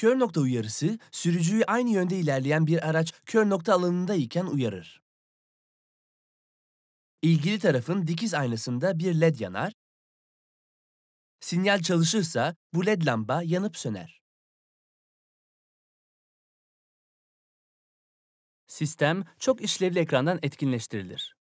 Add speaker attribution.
Speaker 1: Kör nokta uyarısı, sürücüyü aynı yönde ilerleyen bir araç kör nokta alanındayken uyarır. İlgili tarafın dikiz aynasında bir led yanar. Sinyal çalışırsa bu led lamba yanıp söner.
Speaker 2: Sistem çok işlevli ekrandan etkinleştirilir.